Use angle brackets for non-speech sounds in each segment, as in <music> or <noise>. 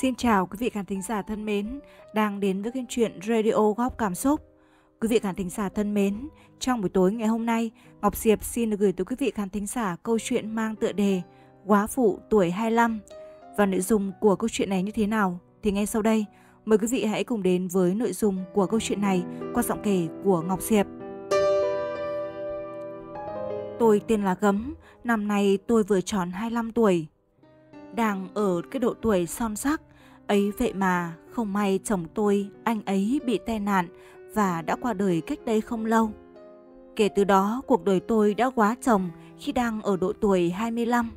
Xin chào quý vị khán thính giả thân mến, đang đến với kênh truyện Radio Góp Cảm Xúc. Quý vị khán thính giả thân mến, trong buổi tối ngày hôm nay, Ngọc Diệp xin được gửi tới quý vị khán thính giả câu chuyện mang tựa đề Quá phụ tuổi 25. Và nội dung của câu chuyện này như thế nào thì ngay sau đây, mời quý vị hãy cùng đến với nội dung của câu chuyện này qua giọng kể của Ngọc Diệp. Tôi tên là Gấm, năm nay tôi vừa tròn 25 tuổi. Đang ở cái độ tuổi son sắc, Ấy vậy mà, không may chồng tôi, anh ấy bị tai nạn và đã qua đời cách đây không lâu. Kể từ đó, cuộc đời tôi đã quá chồng khi đang ở độ tuổi 25.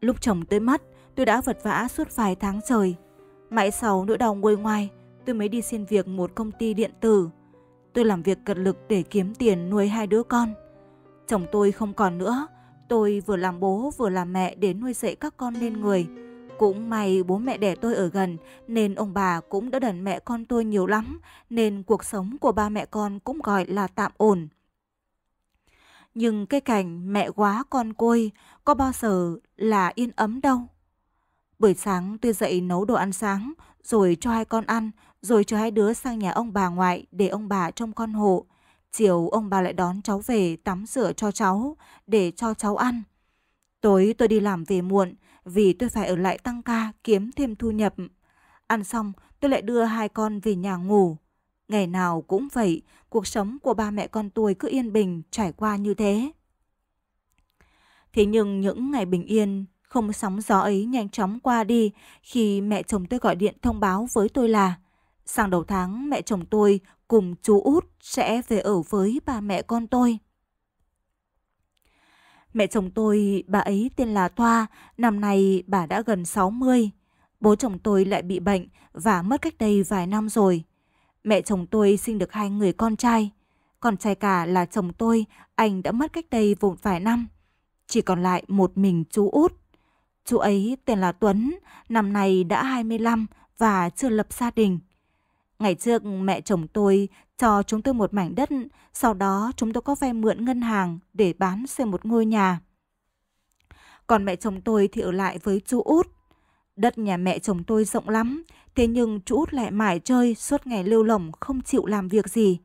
Lúc chồng tới mất, tôi đã vật vã suốt vài tháng trời. Mãi sau nỗi đau nguôi ngoài tôi mới đi xin việc một công ty điện tử. Tôi làm việc cật lực để kiếm tiền nuôi hai đứa con. Chồng tôi không còn nữa, tôi vừa làm bố vừa làm mẹ để nuôi dạy các con lên người. Cũng may bố mẹ đẻ tôi ở gần nên ông bà cũng đã đần mẹ con tôi nhiều lắm nên cuộc sống của ba mẹ con cũng gọi là tạm ổn. Nhưng cái cảnh mẹ quá con côi có bao giờ là yên ấm đâu. Buổi sáng tôi dậy nấu đồ ăn sáng rồi cho hai con ăn rồi cho hai đứa sang nhà ông bà ngoại để ông bà trông con hộ. Chiều ông bà lại đón cháu về tắm rửa cho cháu để cho cháu ăn. Tối tôi đi làm về muộn vì tôi phải ở lại tăng ca kiếm thêm thu nhập. Ăn xong, tôi lại đưa hai con về nhà ngủ. Ngày nào cũng vậy, cuộc sống của ba mẹ con tôi cứ yên bình trải qua như thế. Thế nhưng những ngày bình yên, không sóng gió ấy nhanh chóng qua đi khi mẹ chồng tôi gọi điện thông báo với tôi là sang đầu tháng mẹ chồng tôi cùng chú út sẽ về ở với ba mẹ con tôi. Mẹ chồng tôi, bà ấy tên là Thoa, năm nay bà đã gần 60. Bố chồng tôi lại bị bệnh và mất cách đây vài năm rồi. Mẹ chồng tôi sinh được hai người con trai. Con trai cả là chồng tôi, anh đã mất cách đây vụn vài năm. Chỉ còn lại một mình chú út. Chú ấy tên là Tuấn, năm nay đã 25 và chưa lập gia đình. Ngày trước mẹ chồng tôi cho chúng tôi một mảnh đất, sau đó chúng tôi có vay mượn ngân hàng để bán xây một ngôi nhà. Còn mẹ chồng tôi thì ở lại với chú Út. Đất nhà mẹ chồng tôi rộng lắm, thế nhưng chú Út lại mải chơi suốt ngày lêu lỏng không chịu làm việc gì.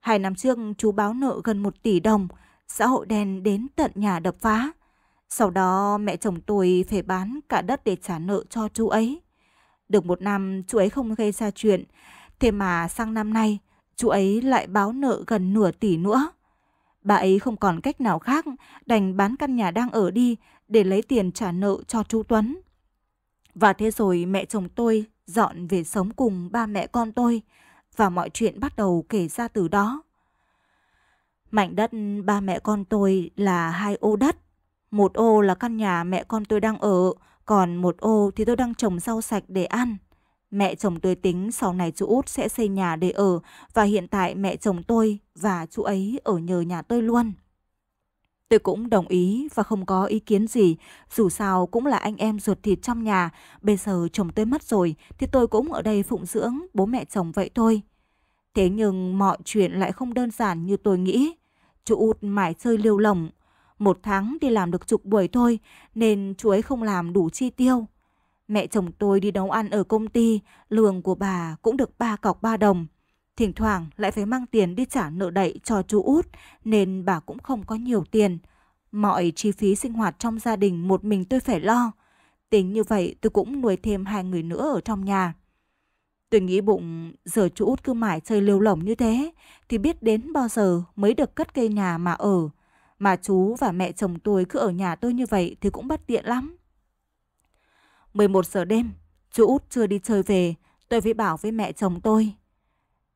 Hai năm trước chú báo nợ gần một tỷ đồng, xã hội đen đến tận nhà đập phá. Sau đó mẹ chồng tôi phải bán cả đất để trả nợ cho chú ấy. Được một năm chú ấy không gây ra chuyện, thế mà sang năm nay chú ấy lại báo nợ gần nửa tỷ nữa. Bà ấy không còn cách nào khác, đành bán căn nhà đang ở đi để lấy tiền trả nợ cho chú Tuấn. Và thế rồi mẹ chồng tôi dọn về sống cùng ba mẹ con tôi và mọi chuyện bắt đầu kể ra từ đó. Mảnh đất ba mẹ con tôi là hai ô đất. Một ô là căn nhà mẹ con tôi đang ở, còn một ô thì tôi đang trồng rau sạch để ăn. Mẹ chồng tôi tính sau này chú Út sẽ xây nhà để ở và hiện tại mẹ chồng tôi và chú ấy ở nhờ nhà tôi luôn. Tôi cũng đồng ý và không có ý kiến gì, dù sao cũng là anh em ruột thịt trong nhà, bây giờ chồng tôi mất rồi thì tôi cũng ở đây phụng dưỡng bố mẹ chồng vậy thôi. Thế nhưng mọi chuyện lại không đơn giản như tôi nghĩ. Chú Út mãi chơi liêu lỏng, một tháng đi làm được chục buổi thôi nên chú ấy không làm đủ chi tiêu. Mẹ chồng tôi đi nấu ăn ở công ty, lương của bà cũng được ba cọc ba đồng. Thỉnh thoảng lại phải mang tiền đi trả nợ đậy cho chú út nên bà cũng không có nhiều tiền. Mọi chi phí sinh hoạt trong gia đình một mình tôi phải lo. Tính như vậy tôi cũng nuôi thêm hai người nữa ở trong nhà. Tôi nghĩ bụng giờ chú út cứ mãi chơi lêu lỏng như thế thì biết đến bao giờ mới được cất cây nhà mà ở. Mà chú và mẹ chồng tôi cứ ở nhà tôi như vậy thì cũng bất tiện lắm. 11 giờ đêm, chú út chưa đi chơi về, tôi với bảo với mẹ chồng tôi.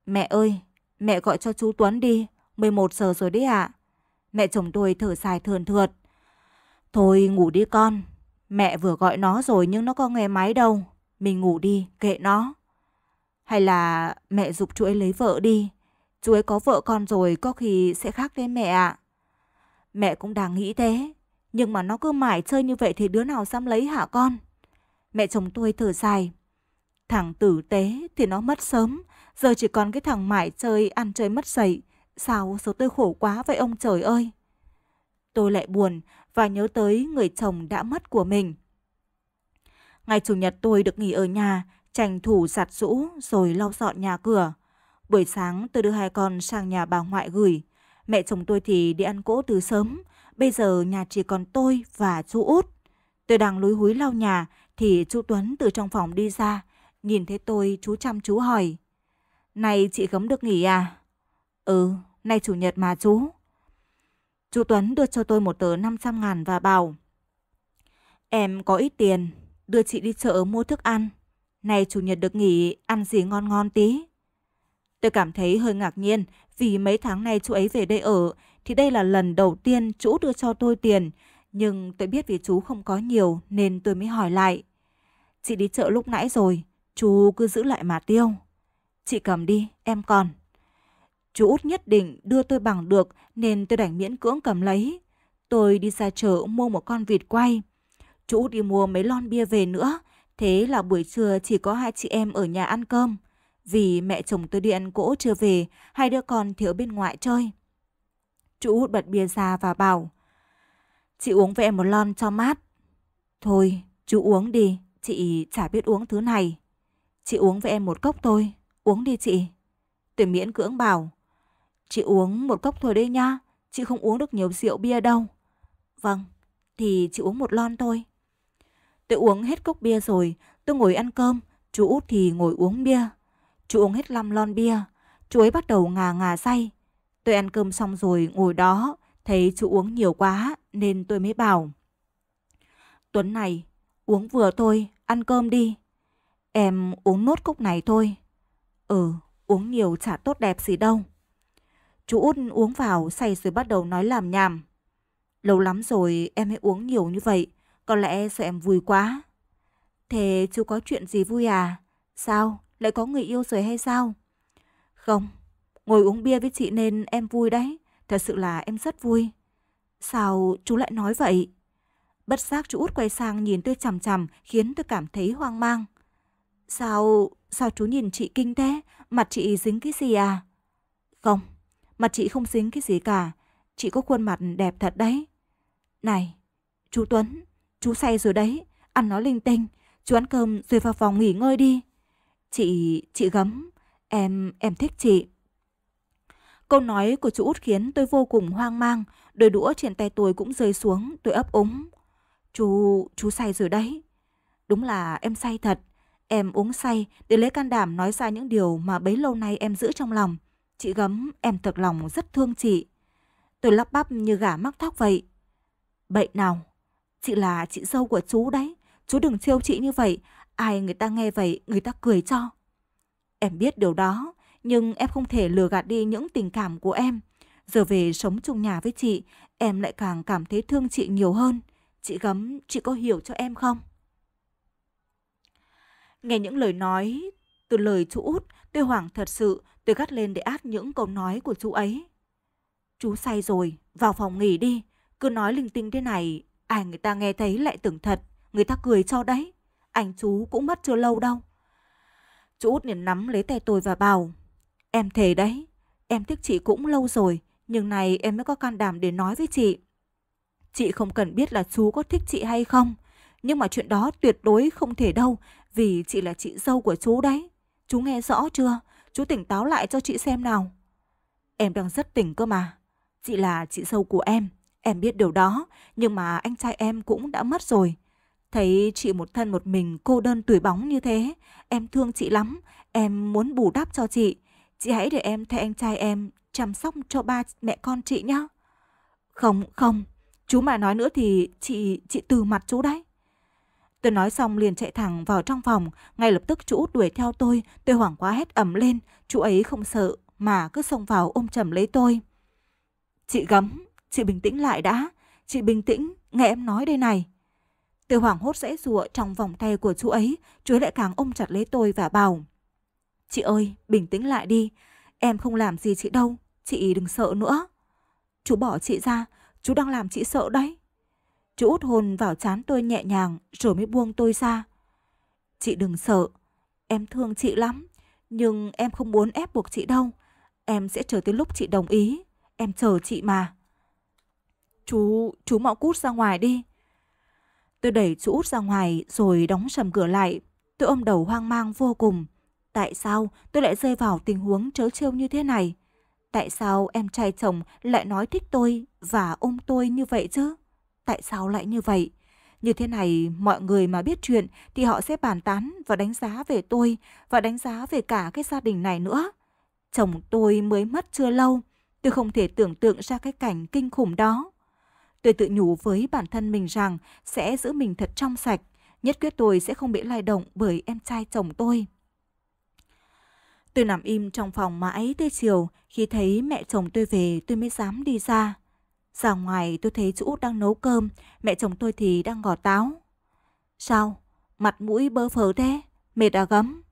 Mẹ ơi, mẹ gọi cho chú Tuấn đi, 11 giờ rồi đấy ạ. À. Mẹ chồng tôi thở dài thườn thượt. Thôi ngủ đi con, mẹ vừa gọi nó rồi nhưng nó có nghe máy đâu, mình ngủ đi, kệ nó. Hay là mẹ dục chú ấy lấy vợ đi, chú ấy có vợ con rồi có khi sẽ khác với mẹ ạ. À. Mẹ cũng đang nghĩ thế, nhưng mà nó cứ mãi chơi như vậy thì đứa nào dám lấy hả con? Mẹ chồng tôi thở dài. Thằng tử tế thì nó mất sớm, giờ chỉ còn cái thằng mải chơi ăn chơi mất dậy. Sao số tôi khổ quá vậy ông trời ơi? Tôi lại buồn và nhớ tới người chồng đã mất của mình. Ngày chủ nhật tôi được nghỉ ở nhà, tranh thủ giặt rũ rồi lau dọn nhà cửa. Buổi sáng tôi đưa hai con sang nhà bà ngoại gửi. Mẹ chồng tôi thì đi ăn cỗ từ sớm, bây giờ nhà chỉ còn tôi và chú út. Tôi đang lúi húi lau nhà thì chú Tuấn từ trong phòng đi ra, nhìn thấy tôi chú chăm chú hỏi. nay chị gấm được nghỉ à? Ừ, nay chủ nhật mà chú. Chú Tuấn đưa cho tôi một tờ 500 ngàn và bảo Em có ít tiền, đưa chị đi chợ mua thức ăn. nay chủ nhật được nghỉ, ăn gì ngon ngon tí. Tôi cảm thấy hơi ngạc nhiên vì mấy tháng nay chú ấy về đây ở thì đây là lần đầu tiên chú đưa cho tôi tiền. Nhưng tôi biết vì chú không có nhiều nên tôi mới hỏi lại. Chị đi chợ lúc nãy rồi, chú cứ giữ lại mà tiêu. Chị cầm đi, em còn. Chú út nhất định đưa tôi bằng được nên tôi đành miễn cưỡng cầm lấy. Tôi đi ra chợ mua một con vịt quay. Chú út đi mua mấy lon bia về nữa. Thế là buổi trưa chỉ có hai chị em ở nhà ăn cơm. Vì mẹ chồng tôi đi ăn cỗ chưa về, hai đứa con thiếu bên ngoại chơi. Chú út bật bia ra và bảo... Chị uống với em một lon cho mát. Thôi, chú uống đi, chị chả biết uống thứ này. Chị uống với em một cốc thôi, uống đi chị. Tuyển miễn cưỡng bảo. Chị uống một cốc thôi đấy nha chị không uống được nhiều rượu bia đâu. Vâng, thì chị uống một lon thôi. Tôi uống hết cốc bia rồi, tôi ngồi ăn cơm, chú út thì ngồi uống bia. Chú uống hết 5 lon bia, chú ấy bắt đầu ngà ngà say. Tôi ăn cơm xong rồi ngồi đó, Thấy chú uống nhiều quá nên tôi mới bảo. Tuấn này, uống vừa thôi, ăn cơm đi. Em uống nốt cốc này thôi. Ừ, uống nhiều chả tốt đẹp gì đâu. Chú út uống vào say rồi bắt đầu nói làm nhảm. Lâu lắm rồi em mới uống nhiều như vậy, có lẽ sợ em vui quá. Thế chú có chuyện gì vui à? Sao? Lại có người yêu rồi hay sao? Không, ngồi uống bia với chị nên em vui đấy. Thật sự là em rất vui. Sao chú lại nói vậy? Bất giác chú út quay sang nhìn tôi chằm chằm khiến tôi cảm thấy hoang mang. Sao, sao chú nhìn chị kinh thế? Mặt chị dính cái gì à? Không, mặt chị không dính cái gì cả. Chị có khuôn mặt đẹp thật đấy. Này, chú Tuấn, chú say rồi đấy. Ăn nó linh tinh. Chú ăn cơm rồi vào phòng nghỉ ngơi đi. Chị, chị gấm. Em, em thích chị. Câu nói của chú út khiến tôi vô cùng hoang mang, đôi đũa trên tay tôi cũng rơi xuống, tôi ấp úng. Chú, chú say rồi đấy. Đúng là em say thật. Em uống say để lấy can đảm nói ra những điều mà bấy lâu nay em giữ trong lòng. Chị gấm, em thật lòng rất thương chị. Tôi lắp bắp như gà mắc thóc vậy. Bậy nào, chị là chị dâu của chú đấy. Chú đừng trêu chị như vậy, ai người ta nghe vậy người ta cười cho. Em biết điều đó, nhưng em không thể lừa gạt đi những tình cảm của em. Giờ về sống chung nhà với chị, em lại càng cảm thấy thương chị nhiều hơn. Chị gấm, chị có hiểu cho em không? Nghe những lời nói từ lời chú út, tôi hoảng thật sự, tôi gắt lên để át những câu nói của chú ấy. Chú say rồi, vào phòng nghỉ đi, cứ nói linh tinh thế này, ai người ta nghe thấy lại tưởng thật, người ta cười cho đấy. Anh chú cũng mất chưa lâu đâu. Chú út liền nắm lấy tay tôi và bảo, Em thề đấy, em thích chị cũng lâu rồi, nhưng này em mới có can đảm để nói với chị. Chị không cần biết là chú có thích chị hay không, nhưng mà chuyện đó tuyệt đối không thể đâu, vì chị là chị dâu của chú đấy. Chú nghe rõ chưa? Chú tỉnh táo lại cho chị xem nào. Em đang rất tỉnh cơ mà. Chị là chị dâu của em, em biết điều đó, nhưng mà anh trai em cũng đã mất rồi. Thấy chị một thân một mình cô đơn tuổi bóng như thế, em thương chị lắm, em muốn bù đắp cho chị. Chị hãy để em thay anh trai em chăm sóc cho ba mẹ con chị nhá. Không, không, chú mà nói nữa thì chị chị từ mặt chú đấy. Tôi nói xong liền chạy thẳng vào trong phòng, ngay lập tức chú út đuổi theo tôi, tôi hoảng quá hét ầm lên, chú ấy không sợ mà cứ xông vào ôm chầm lấy tôi. Chị gấm, chị bình tĩnh lại đã, chị bình tĩnh, nghe em nói đây này. Tôi hoảng hốt dãy rụa trong vòng tay của chú ấy, chú ấy lại càng ôm chặt lấy tôi và bảo. Chị ơi, bình tĩnh lại đi. Em không làm gì chị đâu. Chị đừng sợ nữa. Chú bỏ chị ra. Chú đang làm chị sợ đấy. Chú út hồn vào chán tôi nhẹ nhàng rồi mới buông tôi ra. Chị đừng sợ. Em thương chị lắm. Nhưng em không muốn ép buộc chị đâu. Em sẽ chờ tới lúc chị đồng ý. Em chờ chị mà. Chú, chú mau cút ra ngoài đi. Tôi đẩy chú út ra ngoài rồi đóng sầm cửa lại. Tôi ôm đầu hoang mang vô cùng. Tại sao tôi lại rơi vào tình huống trớ trêu như thế này? Tại sao em trai chồng lại nói thích tôi và ôm tôi như vậy chứ? Tại sao lại như vậy? Như thế này, mọi người mà biết chuyện thì họ sẽ bàn tán và đánh giá về tôi và đánh giá về cả cái gia đình này nữa. Chồng tôi mới mất chưa lâu, tôi không thể tưởng tượng ra cái cảnh kinh khủng đó. Tôi tự nhủ với bản thân mình rằng sẽ giữ mình thật trong sạch, nhất quyết tôi sẽ không bị lay động bởi em trai chồng tôi. Tôi nằm im trong phòng mãi tới chiều, khi thấy mẹ chồng tôi về tôi mới dám đi ra. Ra ngoài tôi thấy chú Út đang nấu cơm, mẹ chồng tôi thì đang gọt táo. Sao? Mặt mũi bơ phờ thế? Mệt à gấm?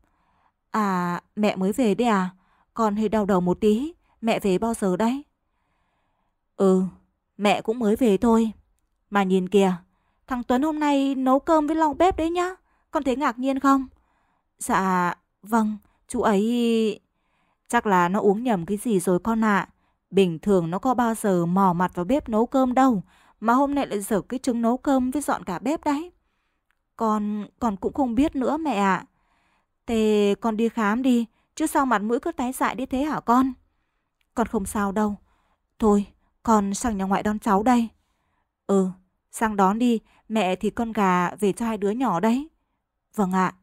À, mẹ mới về đấy à? Con hơi đau đầu một tí, mẹ về bao giờ đấy? Ừ, mẹ cũng mới về thôi. Mà nhìn kìa, thằng Tuấn hôm nay nấu cơm với lau bếp đấy nhá. Con thấy ngạc nhiên không? Dạ, vâng. Chú ấy... Chắc là nó uống nhầm cái gì rồi con ạ. Bình thường nó có bao giờ mò mặt vào bếp nấu cơm đâu. Mà hôm nay lại dở cái trứng nấu cơm với dọn cả bếp đấy. Con... con cũng không biết nữa mẹ ạ. À. con đi khám đi. Chứ sao mặt mũi cứ tái dại đi thế hả con? Con không sao đâu. Thôi, con sang nhà ngoại đón cháu đây. Ừ, sang đón đi. Mẹ thì con gà về cho hai đứa nhỏ đấy. Vâng ạ. À.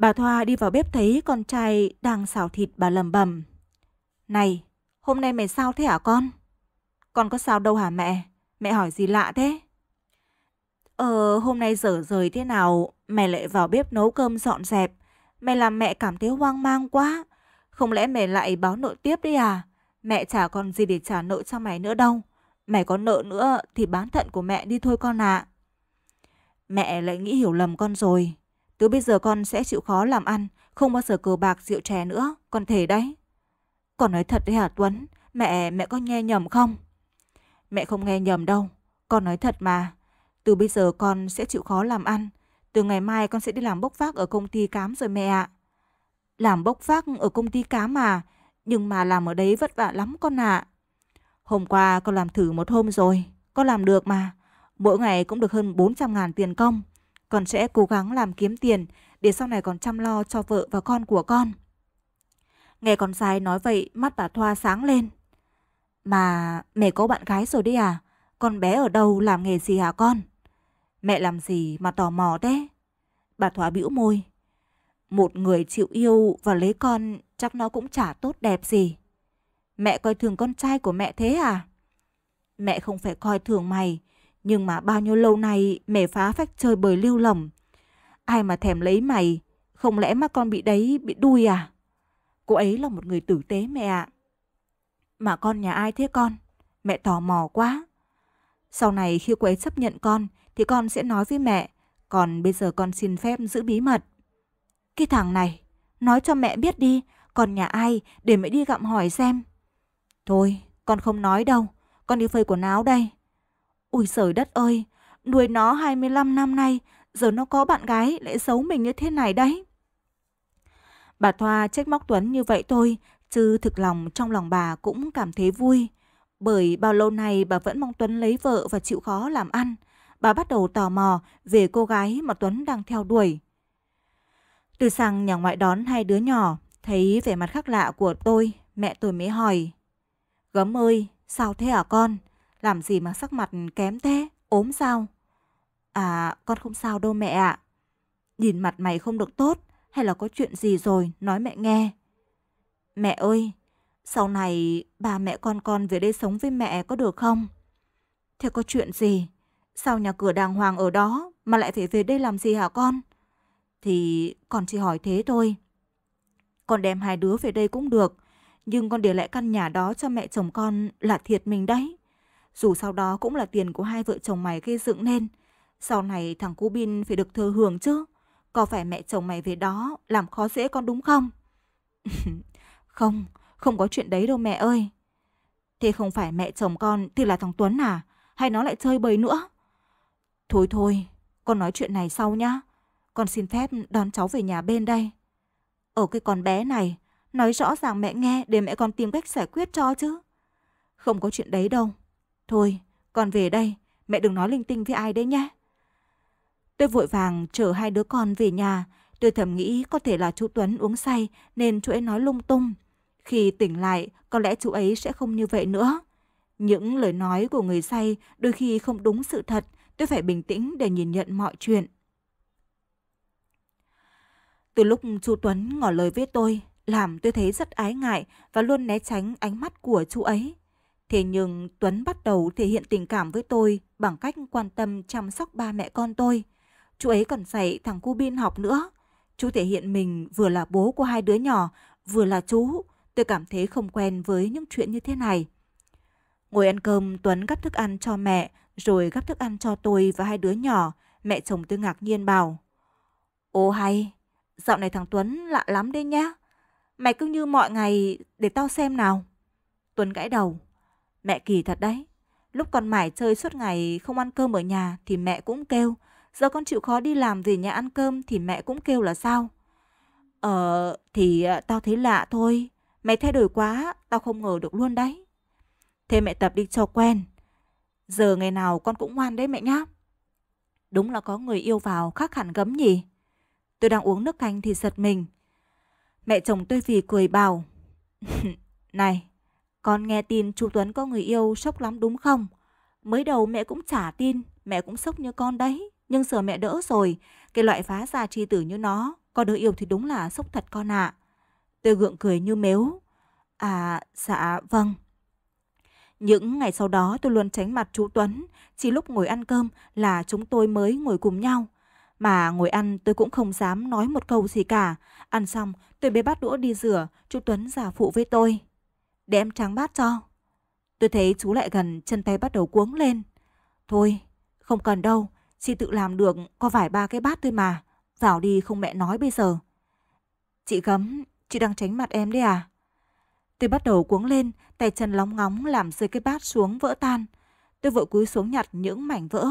Bà Thoa đi vào bếp thấy con trai đang xào thịt bà lầm bầm. Này, hôm nay mày sao thế hả con? Con có sao đâu hả mẹ? Mẹ hỏi gì lạ thế? Ờ, hôm nay dở rời thế nào, mẹ lại vào bếp nấu cơm dọn dẹp. Mẹ làm mẹ cảm thấy hoang mang quá. Không lẽ mẹ lại báo nợ tiếp đi à? Mẹ chả còn gì để trả nợ cho mày nữa đâu. Mày có nợ nữa thì bán thận của mẹ đi thôi con ạ. À. Mẹ lại nghĩ hiểu lầm con rồi. Từ bây giờ con sẽ chịu khó làm ăn, không bao giờ cờ bạc rượu chè nữa, con thề đấy. Con nói thật đấy hả Tuấn? Mẹ, mẹ có nghe nhầm không? Mẹ không nghe nhầm đâu, con nói thật mà. Từ bây giờ con sẽ chịu khó làm ăn. Từ ngày mai con sẽ đi làm bốc vác ở công ty cám rồi mẹ ạ. Làm bốc vác ở công ty cám mà, nhưng mà làm ở đấy vất vả lắm con ạ. Hôm qua con làm thử một hôm rồi, con làm được mà. Mỗi ngày cũng được hơn 400 ngàn tiền công. Con sẽ cố gắng làm kiếm tiền để sau này còn chăm lo cho vợ và con của con. Nghe con trai nói vậy, mắt bà Thoa sáng lên. Mà mẹ có bạn gái rồi đấy à? Con bé ở đâu làm nghề gì hả con? Mẹ làm gì mà tò mò thế? Bà Thoa bĩu môi. Một người chịu yêu và lấy con chắc nó cũng chả tốt đẹp gì. Mẹ coi thường con trai của mẹ thế à? Mẹ không phải coi thường mày, nhưng mà bao nhiêu lâu nay mẹ phá phách chơi bời lêu lỏng. Ai mà thèm lấy mày, không lẽ mà con bị đấy bị đuôi à? Cô ấy là một người tử tế mẹ ạ. Mà con nhà ai thế con? Mẹ tò mò quá. Sau này khi cô ấy chấp nhận con thì con sẽ nói với mẹ. Còn bây giờ con xin phép giữ bí mật. Cái thằng này, nói cho mẹ biết đi, còn nhà ai để mẹ đi gặm hỏi xem. Thôi, con không nói đâu, con đi phơi quần áo đây. Ui trời đất ơi, nuôi nó 25 năm nay, giờ nó có bạn gái lại xấu mình như thế này đấy. Bà Thoa trách móc Tuấn như vậy thôi, chứ thực lòng trong lòng bà cũng cảm thấy vui. Bởi bao lâu nay bà vẫn mong Tuấn lấy vợ và chịu khó làm ăn. Bà bắt đầu tò mò về cô gái mà Tuấn đang theo đuổi. Từ sang nhà ngoại đón hai đứa nhỏ, thấy vẻ mặt khác lạ của tôi, mẹ tôi mới hỏi. Gấm ơi, sao thế hả con? Làm gì mà sắc mặt kém thế, ốm sao? À, con không sao đâu mẹ ạ. À. Nhìn mặt mày không được tốt, hay là có chuyện gì rồi, nói mẹ nghe. Mẹ ơi, sau này bà mẹ con con về đây sống với mẹ có được không? Thế có chuyện gì? Sao nhà cửa đàng hoàng ở đó mà lại phải về đây làm gì hả con? Thì con chỉ hỏi thế thôi. Con đem hai đứa về đây cũng được, nhưng con để lại căn nhà đó cho mẹ chồng con là thiệt mình đấy. Dù sau đó cũng là tiền của hai vợ chồng mày gây dựng nên. Sau này thằng Cú Bin phải được thừa hưởng chứ. Có phải mẹ chồng mày về đó làm khó dễ con đúng không? <laughs> không, không có chuyện đấy đâu mẹ ơi. Thế không phải mẹ chồng con thì là thằng Tuấn à? Hay nó lại chơi bời nữa? Thôi thôi, con nói chuyện này sau nhá. Con xin phép đón cháu về nhà bên đây. Ở cái con bé này, nói rõ ràng mẹ nghe để mẹ con tìm cách giải quyết cho chứ. Không có chuyện đấy đâu. Thôi, con về đây, mẹ đừng nói linh tinh với ai đấy nhé. Tôi vội vàng chở hai đứa con về nhà, tôi thầm nghĩ có thể là chú Tuấn uống say nên chú ấy nói lung tung. Khi tỉnh lại, có lẽ chú ấy sẽ không như vậy nữa. Những lời nói của người say đôi khi không đúng sự thật, tôi phải bình tĩnh để nhìn nhận mọi chuyện. Từ lúc chú Tuấn ngỏ lời với tôi, làm tôi thấy rất ái ngại và luôn né tránh ánh mắt của chú ấy. Thế nhưng Tuấn bắt đầu thể hiện tình cảm với tôi bằng cách quan tâm chăm sóc ba mẹ con tôi. Chú ấy còn dạy thằng cu bin học nữa. Chú thể hiện mình vừa là bố của hai đứa nhỏ, vừa là chú. Tôi cảm thấy không quen với những chuyện như thế này. Ngồi ăn cơm, Tuấn gắp thức ăn cho mẹ, rồi gắp thức ăn cho tôi và hai đứa nhỏ. Mẹ chồng tôi ngạc nhiên bảo. Ô hay, dạo này thằng Tuấn lạ lắm đấy nhá. Mày cứ như mọi ngày để tao xem nào. Tuấn gãi đầu. Mẹ kỳ thật đấy. Lúc con mải chơi suốt ngày không ăn cơm ở nhà thì mẹ cũng kêu. Giờ con chịu khó đi làm về nhà ăn cơm thì mẹ cũng kêu là sao? Ờ, thì ờ, tao thấy lạ thôi. Mày thay đổi quá, tao không ngờ được luôn đấy. Thế mẹ tập đi cho quen. Giờ ngày nào con cũng ngoan đấy mẹ nhá. Đúng là có người yêu vào khác hẳn gấm nhỉ. Tôi đang uống nước canh thì giật mình. Mẹ chồng tôi vì cười bảo. <laughs> Này, con nghe tin chú Tuấn có người yêu sốc lắm đúng không? Mới đầu mẹ cũng chả tin, mẹ cũng sốc như con đấy. Nhưng giờ mẹ đỡ rồi, cái loại phá gia tri tử như nó, con đứa yêu thì đúng là sốc thật con ạ. À. Tôi gượng cười như mếu. À, dạ, vâng. Những ngày sau đó tôi luôn tránh mặt chú Tuấn, chỉ lúc ngồi ăn cơm là chúng tôi mới ngồi cùng nhau. Mà ngồi ăn tôi cũng không dám nói một câu gì cả. Ăn xong tôi bế bát đũa đi rửa, chú Tuấn giả phụ với tôi đem em tráng bát cho. Tôi thấy chú lại gần, chân tay bắt đầu cuống lên. Thôi, không cần đâu, chị tự làm được có vài ba cái bát thôi mà. vào đi không mẹ nói bây giờ. Chị gấm, chị đang tránh mặt em đấy à? Tôi bắt đầu cuống lên, tay chân lóng ngóng làm rơi cái bát xuống vỡ tan. Tôi vội cúi xuống nhặt những mảnh vỡ.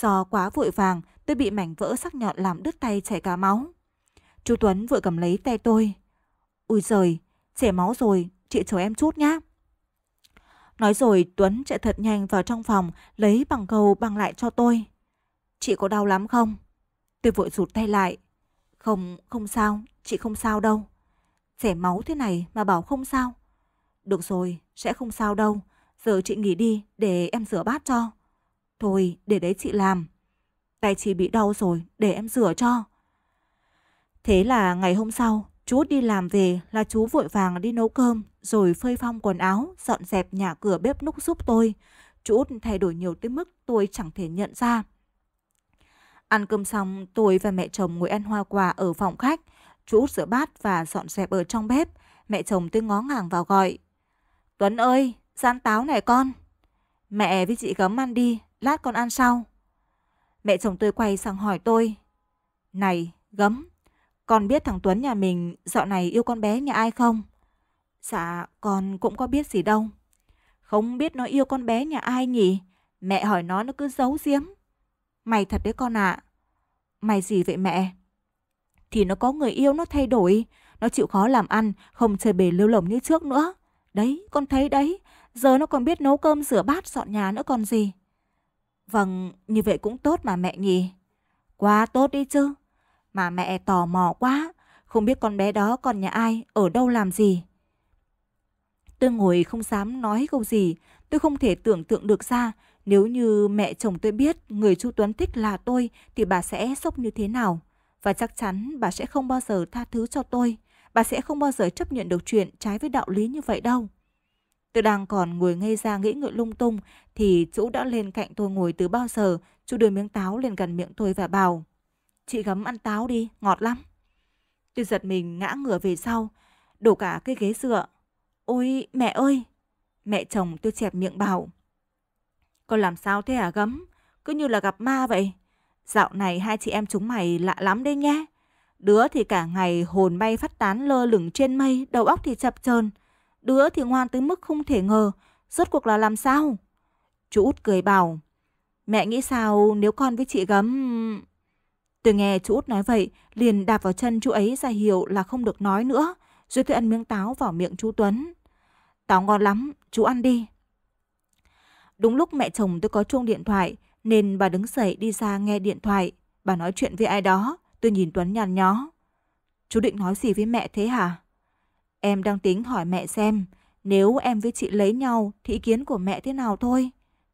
Do quá vội vàng, tôi bị mảnh vỡ sắc nhọn làm đứt tay chảy cả máu. Chú Tuấn vội cầm lấy tay tôi. Ui giời, chảy máu rồi, chị chờ em chút nhá. Nói rồi Tuấn chạy thật nhanh vào trong phòng lấy bằng cầu bằng lại cho tôi. Chị có đau lắm không? Tôi vội rụt tay lại. Không, không sao, chị không sao đâu. Rẻ máu thế này mà bảo không sao. Được rồi, sẽ không sao đâu. Giờ chị nghỉ đi để em rửa bát cho. Thôi, để đấy chị làm. Tay chị bị đau rồi, để em rửa cho. Thế là ngày hôm sau, Chú đi làm về là chú vội vàng đi nấu cơm, rồi phơi phong quần áo, dọn dẹp nhà cửa bếp núc giúp tôi. Chú thay đổi nhiều tới mức tôi chẳng thể nhận ra. Ăn cơm xong, tôi và mẹ chồng ngồi ăn hoa quả ở phòng khách. Chú rửa bát và dọn dẹp ở trong bếp. Mẹ chồng tôi ngó ngàng vào gọi. Tuấn ơi, gian táo này con. Mẹ với chị gấm ăn đi, lát con ăn sau. Mẹ chồng tôi quay sang hỏi tôi. Này, gấm, con biết thằng Tuấn nhà mình dạo này yêu con bé nhà ai không? Dạ, con cũng có biết gì đâu. Không biết nó yêu con bé nhà ai nhỉ? Mẹ hỏi nó nó cứ giấu giếm. Mày thật đấy con ạ. À. Mày gì vậy mẹ? Thì nó có người yêu nó thay đổi. Nó chịu khó làm ăn, không chơi bề lưu lồng như trước nữa. Đấy, con thấy đấy. Giờ nó còn biết nấu cơm rửa bát dọn nhà nữa còn gì. Vâng, như vậy cũng tốt mà mẹ nhỉ. Quá tốt đi chứ. Mà mẹ tò mò quá, không biết con bé đó còn nhà ai, ở đâu làm gì. Tôi ngồi không dám nói câu gì, tôi không thể tưởng tượng được ra nếu như mẹ chồng tôi biết người Chu Tuấn thích là tôi thì bà sẽ sốc như thế nào. Và chắc chắn bà sẽ không bao giờ tha thứ cho tôi, bà sẽ không bao giờ chấp nhận được chuyện trái với đạo lý như vậy đâu. Tôi đang còn ngồi ngây ra nghĩ ngợi lung tung thì chú đã lên cạnh tôi ngồi từ bao giờ, chú đưa miếng táo lên gần miệng tôi và bảo. Chị gấm ăn táo đi, ngọt lắm. Tôi giật mình ngã ngửa về sau, đổ cả cái ghế dựa. Ôi, mẹ ơi! Mẹ chồng tôi chẹp miệng bảo. Con làm sao thế hả gấm? Cứ như là gặp ma vậy. Dạo này hai chị em chúng mày lạ lắm đấy nhé. Đứa thì cả ngày hồn bay phát tán lơ lửng trên mây, đầu óc thì chập chờn Đứa thì ngoan tới mức không thể ngờ, rốt cuộc là làm sao? Chú út cười bảo, mẹ nghĩ sao nếu con với chị gấm... Tôi nghe chú út nói vậy, liền đạp vào chân chú ấy ra hiệu là không được nói nữa, rồi tôi ăn miếng táo vào miệng chú Tuấn. Táo ngon lắm, chú ăn đi. Đúng lúc mẹ chồng tôi có chuông điện thoại, nên bà đứng dậy đi ra nghe điện thoại. Bà nói chuyện với ai đó, tôi nhìn Tuấn nhàn nhó. Chú định nói gì với mẹ thế hả? Em đang tính hỏi mẹ xem, nếu em với chị lấy nhau thì ý kiến của mẹ thế nào thôi.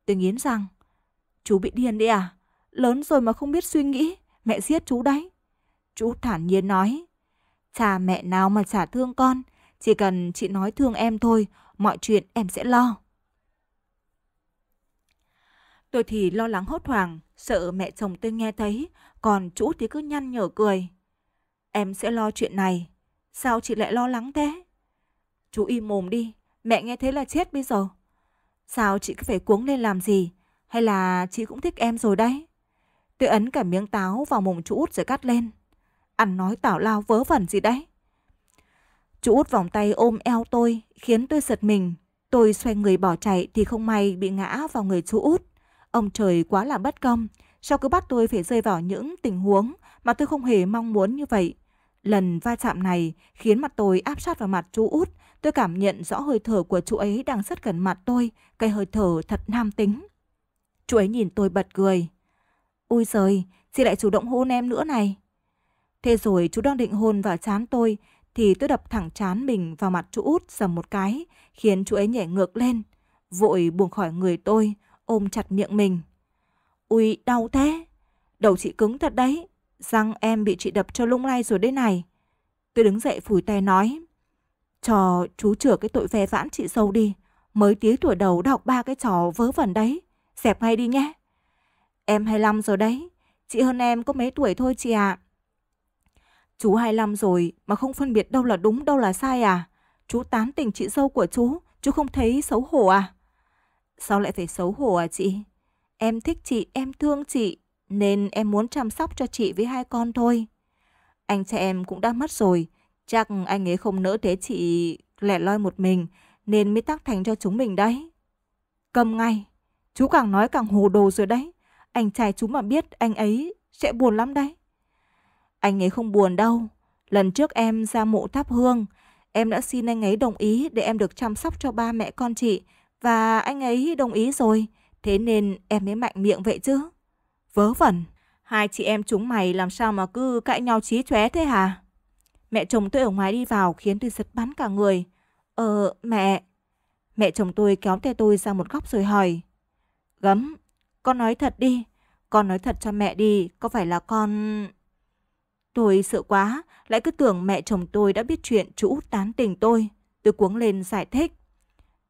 Tôi nghiến rằng, chú bị điên đấy à? Lớn rồi mà không biết suy nghĩ mẹ giết chú đấy. Chú thản nhiên nói, cha mẹ nào mà chả thương con, chỉ cần chị nói thương em thôi, mọi chuyện em sẽ lo. Tôi thì lo lắng hốt hoảng, sợ mẹ chồng tôi nghe thấy, còn chú thì cứ nhăn nhở cười. Em sẽ lo chuyện này, sao chị lại lo lắng thế? Chú im mồm đi, mẹ nghe thấy là chết bây giờ. Sao chị cứ phải cuống lên làm gì, hay là chị cũng thích em rồi đấy? Tôi ấn cả miếng táo vào mồm chú út rồi cắt lên. Ăn nói tảo lao vớ vẩn gì đấy. Chú út vòng tay ôm eo tôi, khiến tôi giật mình. Tôi xoay người bỏ chạy thì không may bị ngã vào người chú út. Ông trời quá là bất công, sao cứ bắt tôi phải rơi vào những tình huống mà tôi không hề mong muốn như vậy. Lần va chạm này khiến mặt tôi áp sát vào mặt chú út, tôi cảm nhận rõ hơi thở của chú ấy đang rất gần mặt tôi, cái hơi thở thật nam tính. Chú ấy nhìn tôi bật cười. Ui giời, chị lại chủ động hôn em nữa này. Thế rồi chú đang định hôn vào chán tôi thì tôi đập thẳng chán mình vào mặt chú út sầm một cái, khiến chú ấy nhảy ngược lên, vội buông khỏi người tôi, ôm chặt miệng mình. Ui, đau thế. Đầu chị cứng thật đấy, răng em bị chị đập cho lung lay rồi đây này. Tôi đứng dậy phủi tay nói, trò chú chữa cái tội ve vãn chị sâu đi, mới tí tuổi đầu đọc ba cái trò vớ vẩn đấy, dẹp ngay đi nhé. Em 25 rồi đấy, chị hơn em có mấy tuổi thôi chị ạ. À. Chú 25 rồi mà không phân biệt đâu là đúng đâu là sai à? Chú tán tỉnh chị dâu của chú, chú không thấy xấu hổ à? Sao lại phải xấu hổ à chị? Em thích chị, em thương chị, nên em muốn chăm sóc cho chị với hai con thôi. Anh trai em cũng đã mất rồi, chắc anh ấy không nỡ thế chị lẻ loi một mình, nên mới tác thành cho chúng mình đấy. Cầm ngay, chú càng nói càng hồ đồ rồi đấy. Anh trai chú mà biết anh ấy sẽ buồn lắm đấy. Anh ấy không buồn đâu. Lần trước em ra mộ thắp hương, em đã xin anh ấy đồng ý để em được chăm sóc cho ba mẹ con chị và anh ấy đồng ý rồi, thế nên em mới mạnh miệng vậy chứ. Vớ vẩn, hai chị em chúng mày làm sao mà cứ cãi nhau chí chóe thế hả? Mẹ chồng tôi ở ngoài đi vào khiến tôi giật bắn cả người. Ờ, mẹ. Mẹ chồng tôi kéo tay tôi ra một góc rồi hỏi. Gấm, con nói thật đi, con nói thật cho mẹ đi, có phải là con... Tôi sợ quá, lại cứ tưởng mẹ chồng tôi đã biết chuyện chú út tán tình tôi. Tôi cuống lên giải thích.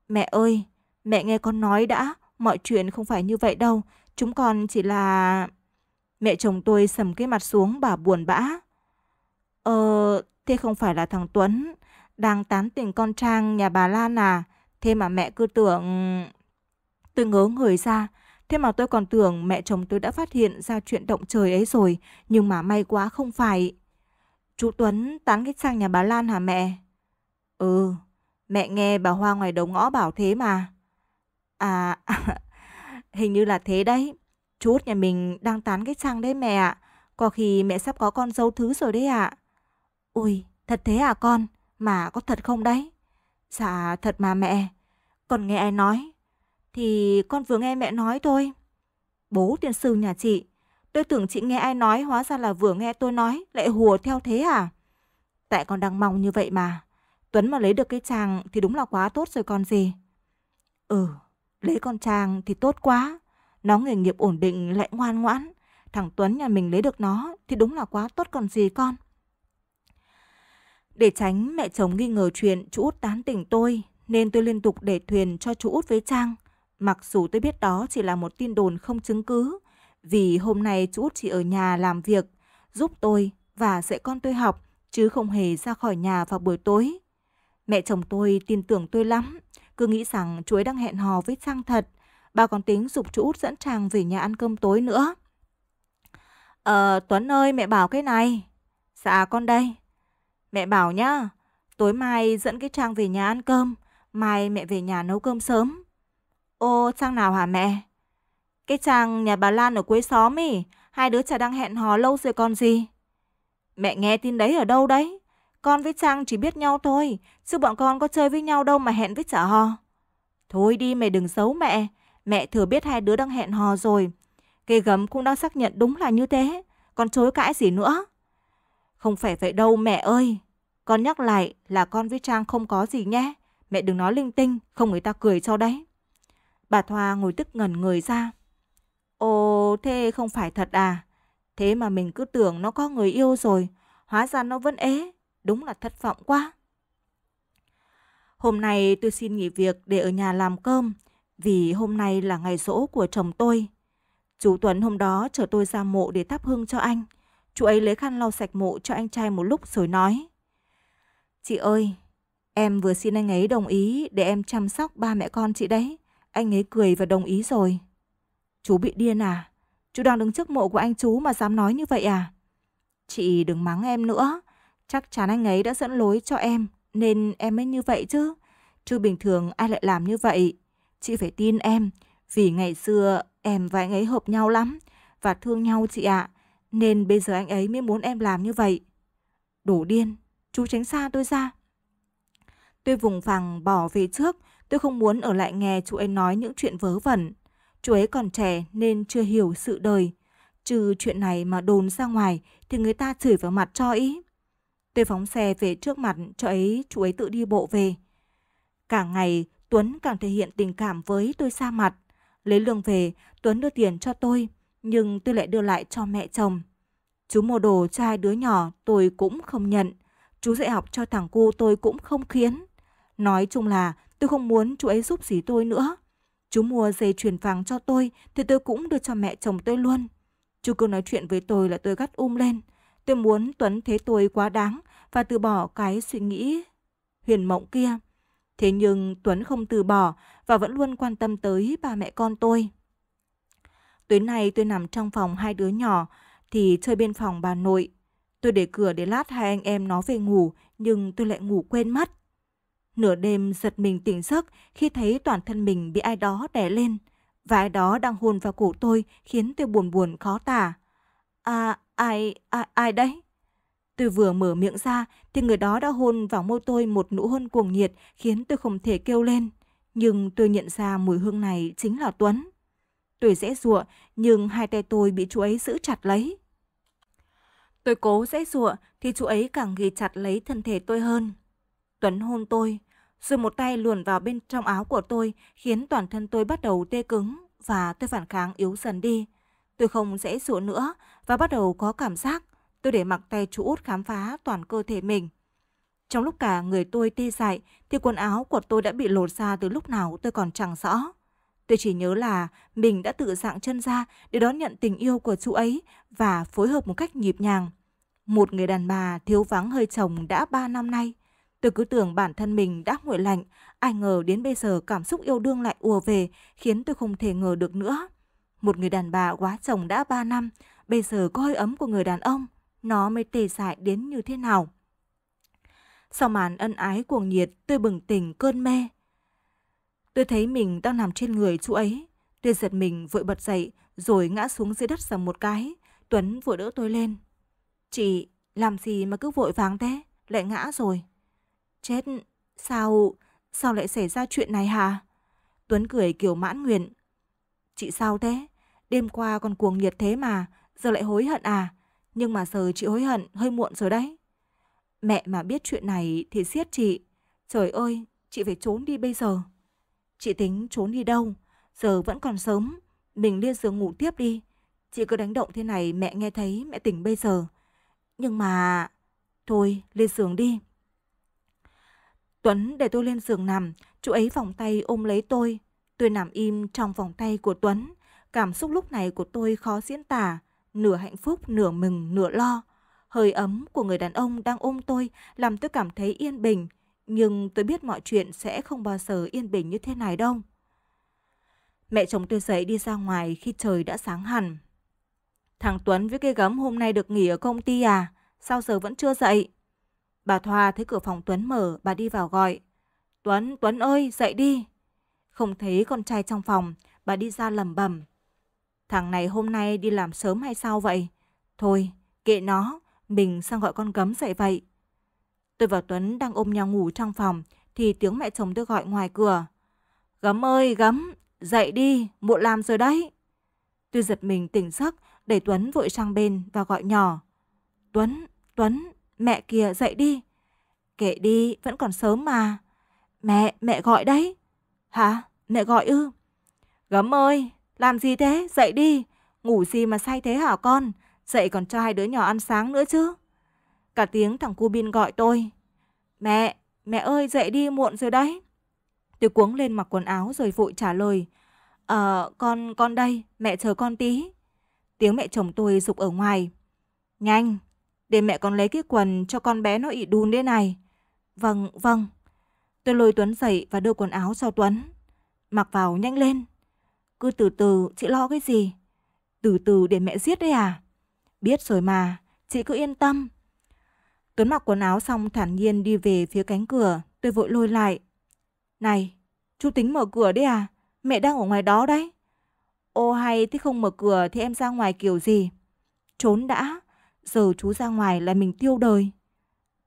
Mẹ ơi, mẹ nghe con nói đã, mọi chuyện không phải như vậy đâu, chúng con chỉ là... Mẹ chồng tôi sầm cái mặt xuống bà buồn bã. Ờ, thế không phải là thằng Tuấn, đang tán tình con Trang nhà bà Lan à, thế mà mẹ cứ tưởng... Tôi ngớ người ra, Thế mà tôi còn tưởng mẹ chồng tôi đã phát hiện ra chuyện động trời ấy rồi, nhưng mà may quá không phải. Chú Tuấn tán khách sang nhà bà Lan hả mẹ? Ừ, mẹ nghe bà Hoa ngoài đầu ngõ bảo thế mà. À, <laughs> hình như là thế đấy. Chú nhà mình đang tán khách sang đấy mẹ ạ. Có khi mẹ sắp có con dâu thứ rồi đấy ạ. Ui, thật thế à con? Mà có thật không đấy? Dạ, thật mà mẹ. Còn nghe ai nói, thì con vừa nghe mẹ nói thôi. Bố tiền sư nhà chị, tôi tưởng chị nghe ai nói hóa ra là vừa nghe tôi nói lại hùa theo thế à? Tại con đang mong như vậy mà. Tuấn mà lấy được cái chàng thì đúng là quá tốt rồi còn gì. Ừ, lấy con chàng thì tốt quá. Nó nghề nghiệp ổn định lại ngoan ngoãn. Thằng Tuấn nhà mình lấy được nó thì đúng là quá tốt còn gì con. Để tránh mẹ chồng nghi ngờ chuyện chú út tán tỉnh tôi nên tôi liên tục để thuyền cho chú út với Trang. Mặc dù tôi biết đó chỉ là một tin đồn không chứng cứ, vì hôm nay chú út chỉ ở nhà làm việc, giúp tôi và dạy con tôi học, chứ không hề ra khỏi nhà vào buổi tối. Mẹ chồng tôi tin tưởng tôi lắm, cứ nghĩ rằng chú ấy đang hẹn hò với Trang thật. Bà còn tính dục chú út dẫn Trang về nhà ăn cơm tối nữa. Ờ, Tuấn ơi, mẹ bảo cái này. Dạ, con đây. Mẹ bảo nhá, tối mai dẫn cái Trang về nhà ăn cơm, mai mẹ về nhà nấu cơm sớm. Ô, trang nào hả mẹ? Cái chàng nhà bà Lan ở cuối xóm ý, hai đứa chả đang hẹn hò lâu rồi còn gì. Mẹ nghe tin đấy ở đâu đấy? Con với Trang chỉ biết nhau thôi, chứ bọn con có chơi với nhau đâu mà hẹn với chả hò. Thôi đi mày đừng xấu mẹ, mẹ thừa biết hai đứa đang hẹn hò rồi. Cây gấm cũng đã xác nhận đúng là như thế, con chối cãi gì nữa. Không phải vậy đâu mẹ ơi, con nhắc lại là con với Trang không có gì nhé. Mẹ đừng nói linh tinh, không người ta cười cho đấy. Bà Thoa ngồi tức ngẩn người ra. Ồ, thế không phải thật à? Thế mà mình cứ tưởng nó có người yêu rồi, hóa ra nó vẫn ế, đúng là thất vọng quá. Hôm nay tôi xin nghỉ việc để ở nhà làm cơm, vì hôm nay là ngày rỗ của chồng tôi. Chú Tuấn hôm đó chở tôi ra mộ để thắp hương cho anh. Chú ấy lấy khăn lau sạch mộ cho anh trai một lúc rồi nói. Chị ơi, em vừa xin anh ấy đồng ý để em chăm sóc ba mẹ con chị đấy. Anh ấy cười và đồng ý rồi. Chú bị điên à? Chú đang đứng trước mộ của anh chú mà dám nói như vậy à? Chị đừng mắng em nữa. Chắc chắn anh ấy đã dẫn lối cho em nên em mới như vậy chứ. Chứ bình thường ai lại làm như vậy. Chị phải tin em vì ngày xưa em và anh ấy hợp nhau lắm và thương nhau chị ạ. À. Nên bây giờ anh ấy mới muốn em làm như vậy. đủ điên, chú tránh xa tôi ra. Tôi vùng phẳng bỏ về trước Tôi không muốn ở lại nghe chú ấy nói những chuyện vớ vẩn. Chú ấy còn trẻ nên chưa hiểu sự đời. Trừ chuyện này mà đồn ra ngoài thì người ta chửi vào mặt cho ý. Tôi phóng xe về trước mặt cho ấy chú ấy tự đi bộ về. Cả ngày Tuấn càng thể hiện tình cảm với tôi xa mặt. Lấy lương về Tuấn đưa tiền cho tôi nhưng tôi lại đưa lại cho mẹ chồng. Chú mua đồ cho hai đứa nhỏ tôi cũng không nhận. Chú dạy học cho thằng cu tôi cũng không khiến. Nói chung là Tôi không muốn chú ấy giúp gì tôi nữa. Chú mua dây chuyền vàng cho tôi thì tôi cũng đưa cho mẹ chồng tôi luôn. Chú cứ nói chuyện với tôi là tôi gắt um lên. Tôi muốn Tuấn thế tôi quá đáng và từ bỏ cái suy nghĩ huyền mộng kia. Thế nhưng Tuấn không từ bỏ và vẫn luôn quan tâm tới ba mẹ con tôi. Tối nay tôi nằm trong phòng hai đứa nhỏ thì chơi bên phòng bà nội. Tôi để cửa để lát hai anh em nó về ngủ nhưng tôi lại ngủ quên mất. Nửa đêm giật mình tỉnh giấc khi thấy toàn thân mình bị ai đó đè lên. Và ai đó đang hôn vào cổ tôi khiến tôi buồn buồn khó tả. À, ai, ai, à, ai đấy? Tôi vừa mở miệng ra thì người đó đã hôn vào môi tôi một nụ hôn cuồng nhiệt khiến tôi không thể kêu lên. Nhưng tôi nhận ra mùi hương này chính là Tuấn. Tôi dễ dụa nhưng hai tay tôi bị chú ấy giữ chặt lấy. Tôi cố dễ dụa thì chú ấy càng ghi chặt lấy thân thể tôi hơn. Tuấn hôn tôi, rồi một tay luồn vào bên trong áo của tôi, khiến toàn thân tôi bắt đầu tê cứng và tôi phản kháng yếu dần đi. Tôi không dễ dụa nữa và bắt đầu có cảm giác tôi để mặc tay chú út khám phá toàn cơ thể mình. Trong lúc cả người tôi tê dại thì quần áo của tôi đã bị lột ra từ lúc nào tôi còn chẳng rõ. Tôi chỉ nhớ là mình đã tự dạng chân ra để đón nhận tình yêu của chú ấy và phối hợp một cách nhịp nhàng. Một người đàn bà thiếu vắng hơi chồng đã 3 năm nay. Tôi cứ tưởng bản thân mình đã nguội lạnh, ai ngờ đến bây giờ cảm xúc yêu đương lại ùa về, khiến tôi không thể ngờ được nữa. Một người đàn bà quá chồng đã 3 năm, bây giờ có hơi ấm của người đàn ông, nó mới tề dại đến như thế nào. Sau màn ân ái cuồng nhiệt, tôi bừng tỉnh cơn mê. Tôi thấy mình đang nằm trên người chú ấy. Tôi giật mình vội bật dậy, rồi ngã xuống dưới đất sầm một cái. Tuấn vội đỡ tôi lên. Chị, làm gì mà cứ vội vàng thế? Lại ngã rồi. Chết, sao, sao lại xảy ra chuyện này hả? Tuấn cười kiểu mãn nguyện. Chị sao thế? Đêm qua còn cuồng nhiệt thế mà, giờ lại hối hận à? Nhưng mà giờ chị hối hận hơi muộn rồi đấy. Mẹ mà biết chuyện này thì siết chị. Trời ơi, chị phải trốn đi bây giờ. Chị tính trốn đi đâu? Giờ vẫn còn sớm, mình lên giường ngủ tiếp đi. Chị cứ đánh động thế này mẹ nghe thấy mẹ tỉnh bây giờ. Nhưng mà... Thôi, lên giường đi. Tuấn để tôi lên giường nằm, chú ấy vòng tay ôm lấy tôi. Tôi nằm im trong vòng tay của Tuấn. Cảm xúc lúc này của tôi khó diễn tả, nửa hạnh phúc, nửa mừng, nửa lo. Hơi ấm của người đàn ông đang ôm tôi làm tôi cảm thấy yên bình. Nhưng tôi biết mọi chuyện sẽ không bao giờ yên bình như thế này đâu. Mẹ chồng tôi dậy đi ra ngoài khi trời đã sáng hẳn. Thằng Tuấn với cây gấm hôm nay được nghỉ ở công ty à? Sao giờ vẫn chưa dậy? Bà Thoa thấy cửa phòng Tuấn mở, bà đi vào gọi. Tuấn, Tuấn ơi, dậy đi. Không thấy con trai trong phòng, bà đi ra lầm bẩm: Thằng này hôm nay đi làm sớm hay sao vậy? Thôi, kệ nó, mình sang gọi con gấm dậy vậy. Tôi và Tuấn đang ôm nhau ngủ trong phòng, thì tiếng mẹ chồng tôi gọi ngoài cửa. Gấm ơi, gấm, dậy đi, muộn làm rồi đấy. Tôi giật mình tỉnh giấc, đẩy Tuấn vội sang bên và gọi nhỏ. Tuấn, Tuấn, Mẹ kìa dậy đi. Kệ đi, vẫn còn sớm mà. Mẹ, mẹ gọi đấy. Hả? Mẹ gọi ư? Gấm ơi, làm gì thế? Dậy đi. Ngủ gì mà say thế hả con? Dậy còn cho hai đứa nhỏ ăn sáng nữa chứ. Cả tiếng thằng cu bin gọi tôi. Mẹ, mẹ ơi dậy đi muộn rồi đấy. Tôi cuống lên mặc quần áo rồi vội trả lời. Ờ, con, con đây, mẹ chờ con tí. Tiếng mẹ chồng tôi rục ở ngoài. Nhanh, để mẹ con lấy cái quần cho con bé nó ị đùn đây này. Vâng, vâng. Tôi lôi Tuấn dậy và đưa quần áo cho Tuấn. Mặc vào nhanh lên. Cứ từ từ, chị lo cái gì? Từ từ để mẹ giết đấy à? Biết rồi mà, chị cứ yên tâm. Tuấn mặc quần áo xong thản nhiên đi về phía cánh cửa, tôi vội lôi lại. Này, chú tính mở cửa đấy à? Mẹ đang ở ngoài đó đấy. Ô hay thế không mở cửa thì em ra ngoài kiểu gì? Trốn đã. Giờ chú ra ngoài là mình tiêu đời.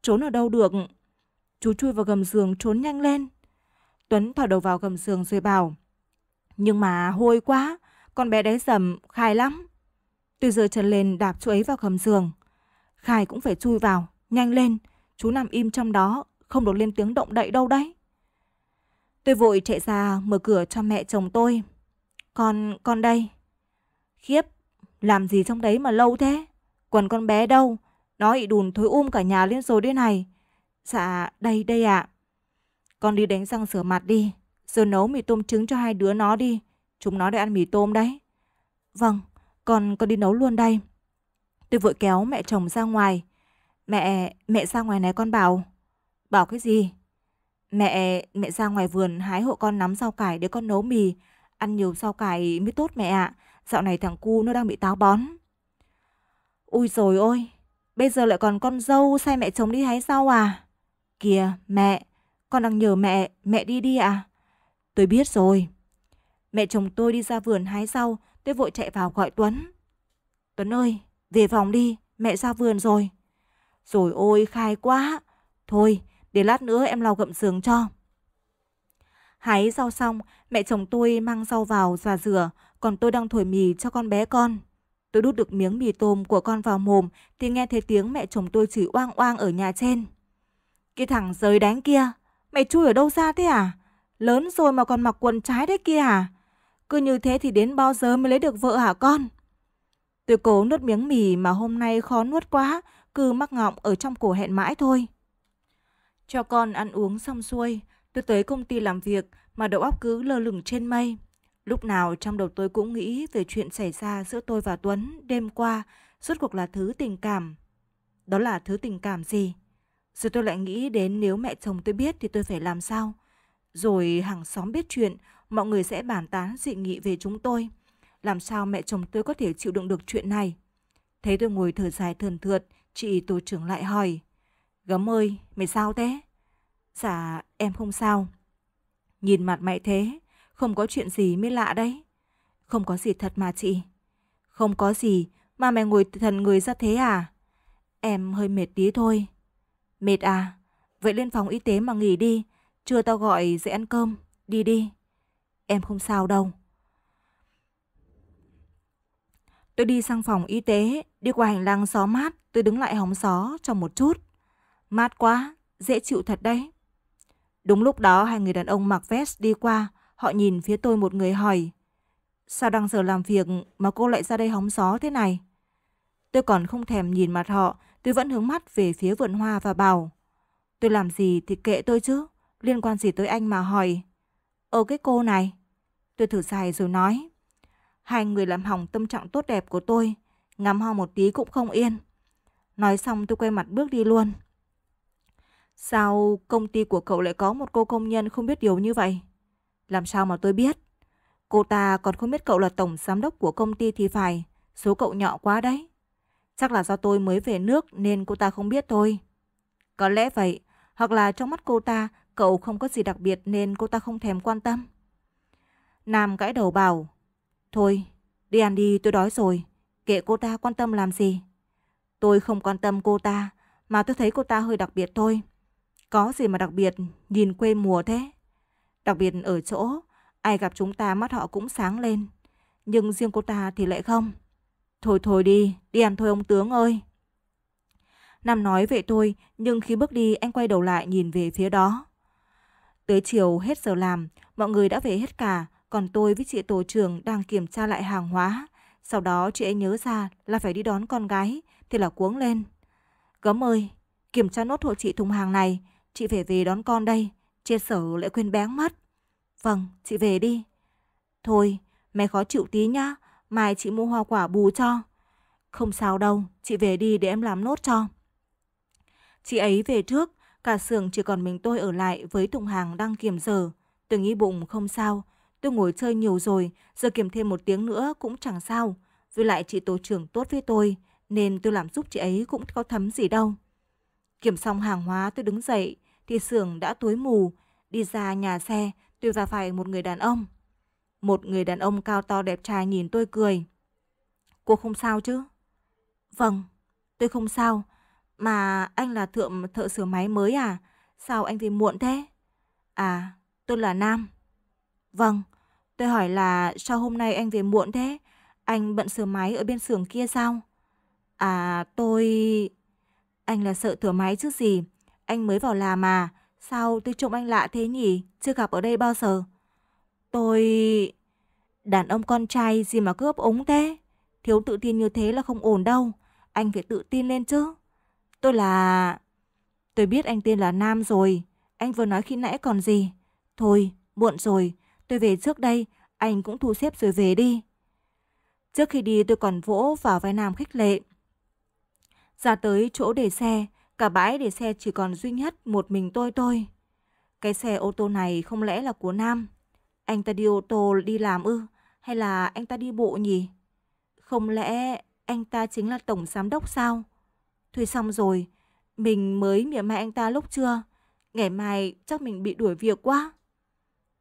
Trốn ở đâu được? Chú chui vào gầm giường trốn nhanh lên. Tuấn thỏ đầu vào gầm giường rồi bảo. Nhưng mà hôi quá, con bé đấy dầm, khai lắm. Tôi giờ chân lên đạp chú ấy vào gầm giường. Khai cũng phải chui vào, nhanh lên. Chú nằm im trong đó, không được lên tiếng động đậy đâu đấy. Tôi vội chạy ra mở cửa cho mẹ chồng tôi. Con, con đây. Khiếp, làm gì trong đấy mà lâu thế? Quần con bé đâu? Nó bị đùn thối um cả nhà lên rồi đây này. Dạ, đây đây ạ. À. Con đi đánh răng sửa mặt đi. Rồi nấu mì tôm trứng cho hai đứa nó đi. Chúng nó đã ăn mì tôm đấy. Vâng, con con đi nấu luôn đây. Tôi vội kéo mẹ chồng ra ngoài. Mẹ, mẹ ra ngoài này con bảo. Bảo cái gì? Mẹ, mẹ ra ngoài vườn hái hộ con nắm rau cải để con nấu mì. Ăn nhiều rau cải mới tốt mẹ ạ. À. Dạo này thằng cu nó đang bị táo bón. Ui rồi ôi, bây giờ lại còn con dâu sai mẹ chồng đi hái rau à? Kìa, mẹ, con đang nhờ mẹ, mẹ đi đi à? Tôi biết rồi. Mẹ chồng tôi đi ra vườn hái rau, tôi vội chạy vào gọi Tuấn. Tuấn ơi, về phòng đi, mẹ ra vườn rồi. Rồi ôi, khai quá. Thôi, để lát nữa em lau gậm giường cho. Hái rau xong, mẹ chồng tôi mang rau vào và rửa, còn tôi đang thổi mì cho con bé con. Tôi đút được miếng mì tôm của con vào mồm thì nghe thấy tiếng mẹ chồng tôi chửi oang oang ở nhà trên. Cái thằng giới đánh kia, mày chui ở đâu ra thế à? Lớn rồi mà còn mặc quần trái đấy kia à? Cứ như thế thì đến bao giờ mới lấy được vợ hả con? Tôi cố nuốt miếng mì mà hôm nay khó nuốt quá, cứ mắc ngọng ở trong cổ hẹn mãi thôi. Cho con ăn uống xong xuôi, tôi tới công ty làm việc mà đầu óc cứ lơ lửng trên mây. Lúc nào trong đầu tôi cũng nghĩ về chuyện xảy ra giữa tôi và Tuấn đêm qua, rốt cuộc là thứ tình cảm. Đó là thứ tình cảm gì? Rồi tôi lại nghĩ đến nếu mẹ chồng tôi biết thì tôi phải làm sao? Rồi hàng xóm biết chuyện, mọi người sẽ bàn tán dị nghị về chúng tôi. Làm sao mẹ chồng tôi có thể chịu đựng được chuyện này? Thấy tôi ngồi thở dài thườn thượt, chị tổ trưởng lại hỏi. Gấm ơi, mày sao thế? Dạ, em không sao. Nhìn mặt mẹ thế, không có chuyện gì mới lạ đấy. Không có gì thật mà chị. Không có gì mà mày ngồi thần người ra thế à? Em hơi mệt tí thôi. Mệt à? Vậy lên phòng y tế mà nghỉ đi. chưa tao gọi dậy ăn cơm. Đi đi. Em không sao đâu. Tôi đi sang phòng y tế, đi qua hành lang gió mát, tôi đứng lại hóng gió trong một chút. Mát quá, dễ chịu thật đấy. Đúng lúc đó hai người đàn ông mặc vest đi qua, Họ nhìn phía tôi một người hỏi. Sao đang giờ làm việc mà cô lại ra đây hóng gió thế này? Tôi còn không thèm nhìn mặt họ, tôi vẫn hướng mắt về phía vườn hoa và bảo. Tôi làm gì thì kệ tôi chứ, liên quan gì tới anh mà hỏi. Ờ cái cô này. Tôi thử dài rồi nói. Hai người làm hỏng tâm trạng tốt đẹp của tôi, ngắm hoa một tí cũng không yên. Nói xong tôi quay mặt bước đi luôn. Sao công ty của cậu lại có một cô công nhân không biết điều như vậy? Làm sao mà tôi biết? Cô ta còn không biết cậu là tổng giám đốc của công ty thì phải. Số cậu nhỏ quá đấy. Chắc là do tôi mới về nước nên cô ta không biết tôi Có lẽ vậy. Hoặc là trong mắt cô ta cậu không có gì đặc biệt nên cô ta không thèm quan tâm. Nam gãi đầu bảo. Thôi, đi ăn đi tôi đói rồi. Kệ cô ta quan tâm làm gì. Tôi không quan tâm cô ta mà tôi thấy cô ta hơi đặc biệt thôi. Có gì mà đặc biệt, nhìn quê mùa thế. Đặc biệt ở chỗ, ai gặp chúng ta mắt họ cũng sáng lên. Nhưng riêng cô ta thì lại không. Thôi thôi đi, đi ăn thôi ông tướng ơi. Nam nói vậy thôi, nhưng khi bước đi anh quay đầu lại nhìn về phía đó. Tới chiều hết giờ làm, mọi người đã về hết cả, còn tôi với chị tổ trưởng đang kiểm tra lại hàng hóa. Sau đó chị ấy nhớ ra là phải đi đón con gái, thì là cuống lên. Gấm ơi, kiểm tra nốt hộ chị thùng hàng này, chị phải về đón con đây. Triết sở lại khuyên bén mất. Vâng, chị về đi. Thôi, mẹ khó chịu tí nhá. Mai chị mua hoa quả bù cho. Không sao đâu, chị về đi để em làm nốt cho. Chị ấy về trước, cả xưởng chỉ còn mình tôi ở lại với thùng Hàng đang kiểm giờ. Tôi nghĩ bụng không sao, tôi ngồi chơi nhiều rồi, giờ kiểm thêm một tiếng nữa cũng chẳng sao. Với lại chị tổ trưởng tốt với tôi, nên tôi làm giúp chị ấy cũng có thấm gì đâu. Kiểm xong hàng hóa tôi đứng dậy, thì xưởng đã tối mù, đi ra nhà xe tôi gặp phải một người đàn ông. Một người đàn ông cao to đẹp trai nhìn tôi cười. Cô không sao chứ? Vâng, tôi không sao. Mà anh là thượng thợ sửa máy mới à? Sao anh về muộn thế? À, tôi là Nam. Vâng, tôi hỏi là sao hôm nay anh về muộn thế? Anh bận sửa máy ở bên xưởng kia sao? À, tôi... Anh là sợ thửa máy chứ gì? Anh mới vào làm mà, sao tôi trông anh lạ thế nhỉ, chưa gặp ở đây bao giờ. Tôi... Đàn ông con trai gì mà cướp ống thế? Thiếu tự tin như thế là không ổn đâu, anh phải tự tin lên chứ. Tôi là... Tôi biết anh tên là Nam rồi, anh vừa nói khi nãy còn gì. Thôi, muộn rồi, tôi về trước đây, anh cũng thu xếp rồi về đi. Trước khi đi tôi còn vỗ vào vai Nam khích lệ. Ra tới chỗ để xe, Cả bãi để xe chỉ còn duy nhất một mình tôi thôi. Cái xe ô tô này không lẽ là của Nam? Anh ta đi ô tô đi làm ư? Hay là anh ta đi bộ nhỉ? Không lẽ anh ta chính là tổng giám đốc sao? Thôi xong rồi, mình mới mỉa mai anh ta lúc chưa? Ngày mai chắc mình bị đuổi việc quá.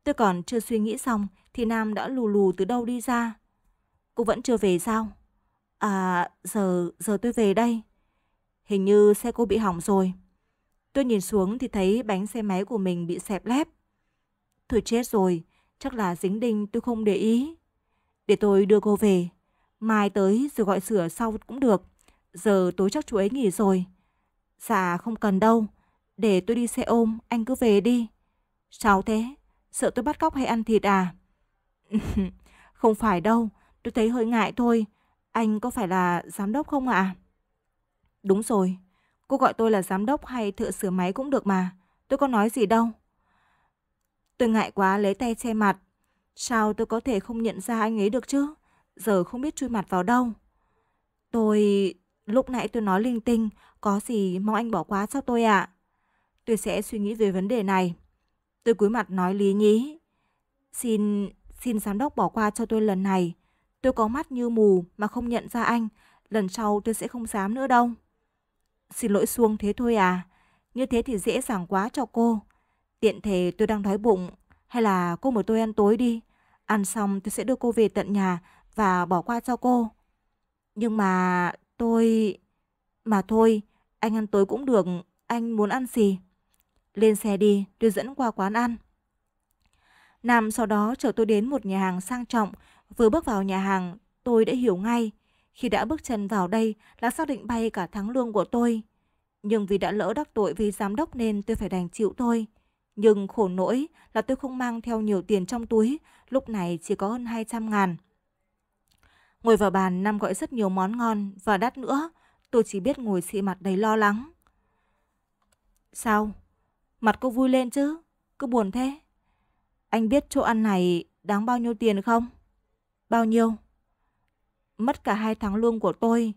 Tôi còn chưa suy nghĩ xong thì Nam đã lù lù từ đâu đi ra. Cô vẫn chưa về sao? À, giờ, giờ tôi về đây. Hình như xe cô bị hỏng rồi. Tôi nhìn xuống thì thấy bánh xe máy của mình bị xẹp lép. Thôi chết rồi, chắc là dính đinh tôi không để ý. Để tôi đưa cô về. Mai tới rồi gọi sửa sau cũng được. Giờ tối chắc chú ấy nghỉ rồi. Dạ không cần đâu. Để tôi đi xe ôm, anh cứ về đi. Sao thế? Sợ tôi bắt cóc hay ăn thịt à? <laughs> không phải đâu, tôi thấy hơi ngại thôi. Anh có phải là giám đốc không ạ? À? Đúng rồi, cô gọi tôi là giám đốc hay thợ sửa máy cũng được mà, tôi có nói gì đâu. Tôi ngại quá lấy tay che mặt. Sao tôi có thể không nhận ra anh ấy được chứ? Giờ không biết chui mặt vào đâu. Tôi... Lúc nãy tôi nói linh tinh, có gì mong anh bỏ qua cho tôi ạ? À? Tôi sẽ suy nghĩ về vấn đề này. Tôi cúi mặt nói lý nhí. Xin... xin giám đốc bỏ qua cho tôi lần này. Tôi có mắt như mù mà không nhận ra anh. Lần sau tôi sẽ không dám nữa đâu. Xin lỗi xuông thế thôi à, như thế thì dễ dàng quá cho cô. Tiện thể tôi đang đói bụng, hay là cô mời tôi ăn tối đi. Ăn xong tôi sẽ đưa cô về tận nhà và bỏ qua cho cô. Nhưng mà tôi... Mà thôi, anh ăn tối cũng được, anh muốn ăn gì? Lên xe đi, tôi dẫn qua quán ăn. Nam sau đó chở tôi đến một nhà hàng sang trọng. Vừa bước vào nhà hàng, tôi đã hiểu ngay. Khi đã bước chân vào đây là xác định bay cả tháng lương của tôi. Nhưng vì đã lỡ đắc tội vì giám đốc nên tôi phải đành chịu thôi. Nhưng khổ nỗi là tôi không mang theo nhiều tiền trong túi, lúc này chỉ có hơn 200 ngàn. Ngồi vào bàn, Nam gọi rất nhiều món ngon và đắt nữa. Tôi chỉ biết ngồi xị mặt đầy lo lắng. Sao? Mặt cô vui lên chứ? Cứ buồn thế. Anh biết chỗ ăn này đáng bao nhiêu tiền không? Bao nhiêu? mất cả hai tháng lương của tôi.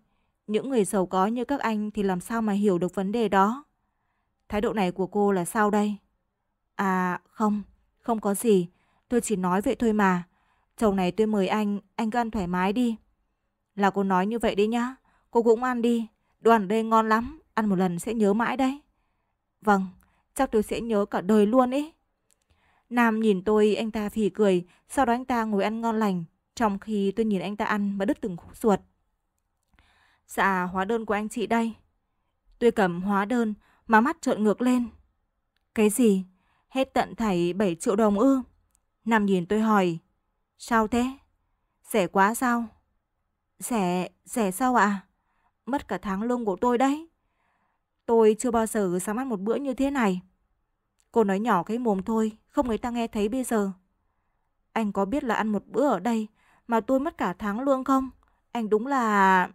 Những người giàu có như các anh thì làm sao mà hiểu được vấn đề đó. Thái độ này của cô là sao đây? À không, không có gì. Tôi chỉ nói vậy thôi mà. Chồng này tôi mời anh, anh cứ ăn thoải mái đi. Là cô nói như vậy đi nhá. Cô cũng ăn đi. Đồ ăn đây ngon lắm. Ăn một lần sẽ nhớ mãi đấy. Vâng, chắc tôi sẽ nhớ cả đời luôn ý. Nam nhìn tôi, anh ta phì cười. Sau đó anh ta ngồi ăn ngon lành, trong khi tôi nhìn anh ta ăn mà đứt từng khúc ruột. Dạ, hóa đơn của anh chị đây. Tôi cầm hóa đơn mà mắt trợn ngược lên. Cái gì? Hết tận thảy 7 triệu đồng ư? Nam nhìn tôi hỏi. Sao thế? Rẻ quá sao? Rẻ, rẻ sao ạ? À? Mất cả tháng lương của tôi đấy. Tôi chưa bao giờ sáng mắt một bữa như thế này. Cô nói nhỏ cái mồm thôi, không người ta nghe thấy bây giờ. Anh có biết là ăn một bữa ở đây mà tôi mất cả tháng lương không? Anh đúng là...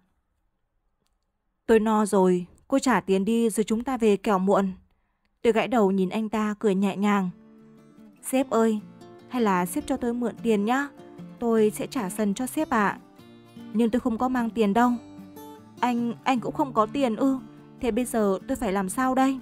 Tôi no rồi, cô trả tiền đi rồi chúng ta về kẻo muộn. Tôi gãi đầu nhìn anh ta cười nhẹ nhàng. Sếp ơi, hay là sếp cho tôi mượn tiền nhá, tôi sẽ trả dần cho sếp ạ. À. Nhưng tôi không có mang tiền đâu. Anh, anh cũng không có tiền ư, thế bây giờ tôi phải làm sao đây?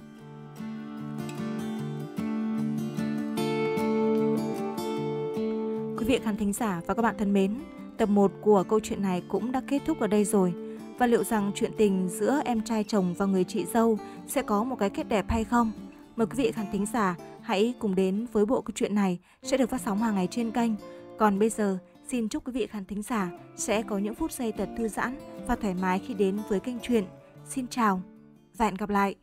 Quý vị khán thính giả và các bạn thân mến, tập 1 của câu chuyện này cũng đã kết thúc ở đây rồi. Và liệu rằng chuyện tình giữa em trai chồng và người chị dâu sẽ có một cái kết đẹp hay không? Mời quý vị khán thính giả hãy cùng đến với bộ câu chuyện này sẽ được phát sóng hàng ngày trên kênh. Còn bây giờ, xin chúc quý vị khán thính giả sẽ có những phút giây thật thư giãn và thoải mái khi đến với kênh truyện. Xin chào và hẹn gặp lại!